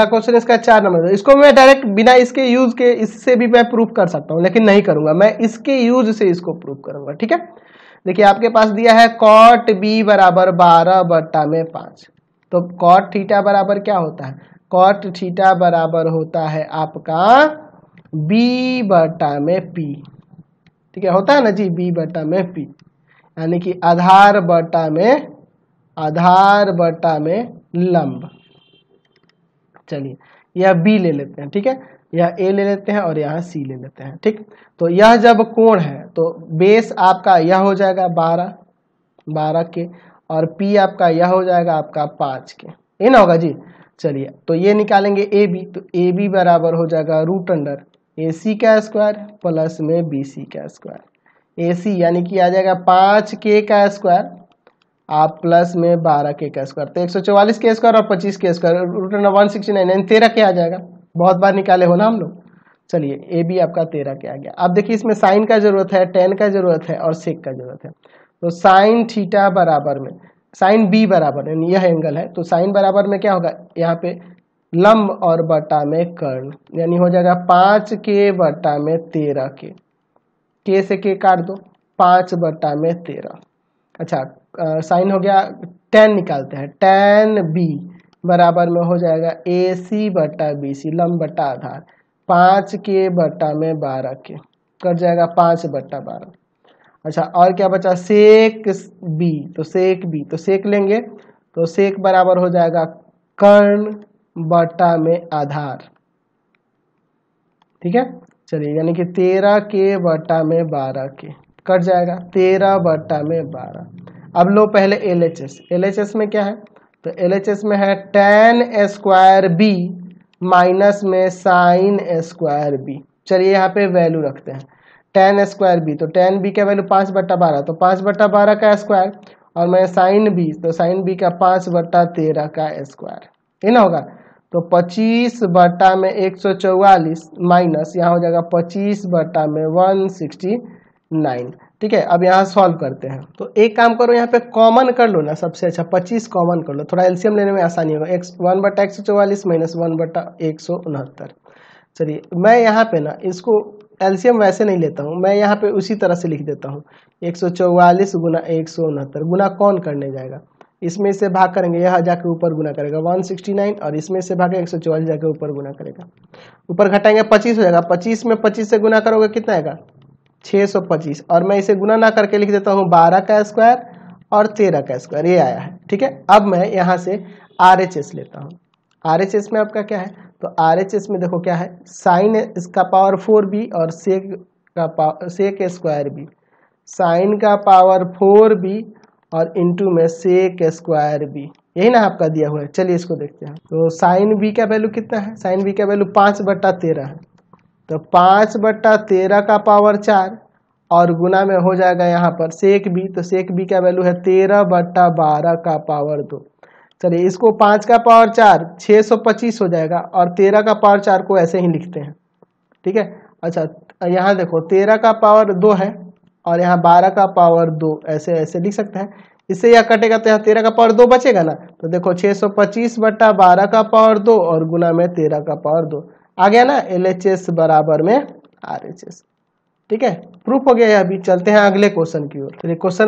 अगला क्वेश्चन इसका चार नंबर इसको मैं डायरेक्ट बिना इसके यूज के इससे भी मैं प्रूफ कर सकता हूँ लेकिन नहीं करूंगा मैं इसके यूज से इसको प्रूफ करूंगा ठीक है देखिए आपके पास दिया है कॉट बी बराबर बारह बट्टा में पांच तो कॉट थीटा बराबर क्या होता है कॉट थीटा बराबर होता है आपका बी बटा में पी ठीक है होता है ना जी बी बटा में पी यानी कि आधार बटा में आधार बटा में लंब चलिए या बी ले लेते हैं ठीक है या ए ले लेते हैं और यहाँ सी ले लेते हैं ठीक तो यह जब कोण है तो बेस आपका यह हो जाएगा बारह बारह के और पी आपका यह हो जाएगा आपका पाँच के ये ना होगा जी चलिए तो ये निकालेंगे ए बी तो ए बी बराबर हो जाएगा रूट अंडर ए सी का स्क्वायर प्लस में बी सी का स्क्वायर ए सी यानी कि आ जाएगा पाँच के का स्क्वायर आप प्लस में बारह के का स्क्वायर तो एक सौ चौवालीस के स्क्वायर और पच्चीस के square root under one sixty nine यानी तेरह के आ जाएगा बहुत बार निकाले हो ना हम लोग चलिए ए बी आपका तेरह के आ गया अब देखिए इसमें साइन का जरूरत है टेन का जरूरत है और सेक का जरूरत है तो साइन थीटा बराबर में साइन बी बराबर यानी यह एंगल है तो साइन बराबर में क्या होगा यहाँ पे लंब और बटा में कर्ण यानी हो जाएगा पाँच के बटा में तेरह के के से के काट दो पाँच बटा में तेरह अच्छा साइन हो गया टेन निकालते हैं टेन बी बराबर में हो जाएगा ए सी बटा बी सी लम बटा आधार पाँच के बटा में बारह के कट जाएगा पाँच बटा बारह अच्छा और क्या बचा सेक बी तो सेक बी तो सेक लेंगे तो सेक बराबर हो जाएगा कर्ण बटा में आधार ठीक है चलिए यानी कि तेरह के बटा में बारह के कट जाएगा तेरह बट्टा में बारह अब लो पहले L H S L H S में क्या है तो एल एच एस में है टेन स्क्वायर बी माइनस में साइन स्क्वायर बी चलिए यहाँ पे वैल्यू रखते हैं टेन स्क्वायर बी तो टेन बी का वैल्यू पाँच बट्टा बारह तो पाँच बट्टा बारह का स्क्वायर और मैं साइन बी तो साइन बी का पाँच बट्टा तेरह का स्क्वायर ये ना होगा तो पच्चीस बट्टा में एक सौ चौवालीस माइनस यहाँ हो जाएगा पच्चीस बट्टा में वन सिक्सटी नाइन ठीक है अब यहाँ सॉल्व करते हैं तो एक काम करो यहाँ पे कॉमन कर लो ना सबसे अच्छा पच्चीस कॉमन कर लो थोड़ा एल्सियम लेने में आसानी होगा एक्स वन बटा एक सौ चौवालीस माइनस वन बटा एक सौ उनहत्तर चलिए मैं यहाँ पे ना इसको एल्सियम वैसे नहीं लेता हूँ मैं यहाँ पे उसी तरह से लिख देता हूँ एक सौ चौवालीस गुना एक सौ उनहत्तर गुना कौन करने जाएगा इसमें से भाग करेंगे यह जाके ऊपर गुना करेगा 169 और इसमें से भाग एक सौ चौवालीस जाके ऊपर गुना करेगा ऊपर घटाएंगे 25 हो जाएगा 25 में 25 से गुना करोगे कितना आएगा छः सौ पच्चीस और मैं इसे गुना ना करके लिख देता हूँ बारह का स्क्वायर और तेरह का स्क्वायर ये आया है ठीक है अब मैं यहाँ से आर एच एस लेता हूँ आर एच एस में आपका क्या है तो आर एच एस में देखो क्या है साइन इसका पावर फोर बी और सेक का power sec square B sine का पावर फोर बी और इंटू में सेक स्क्वायर बी यही ना आपका दिया हुआ है चलिए इसको देखते हैं तो साइन बी का वैल्यू कितना है साइन बी का वैल्यू पाँच बट्टा तेरह है तो पाँच बट्टा तेरह का पावर चार और गुना में हो जाएगा यहाँ पर सेक बी तो सेक बी का वैल्यू है तेरह बट्टा बारह का पावर दो चलिए इसको पाँच का पावर चार छः सौ पच्चीस हो जाएगा और तेरह का पावर चार को ऐसे ही लिखते हैं ठीक है अच्छा यहाँ देखो तेरह का पावर दो है और यहाँ बारह का पावर दो ऐसे ऐसे लिख सकते हैं इससे यह कटेगा तो यहाँ तेरह का पावर दो बचेगा ना तो देखो छः सौ पच्चीस बट्टा बारह का पावर दो और गुना में तेरह का पावर दो आ गया ना एल एच एस बराबर में आर एच एस ठीक है प्रूफ हो गया अभी चलते हैं अगले क्वेश्चन की ओर चलिए क्वेश्चन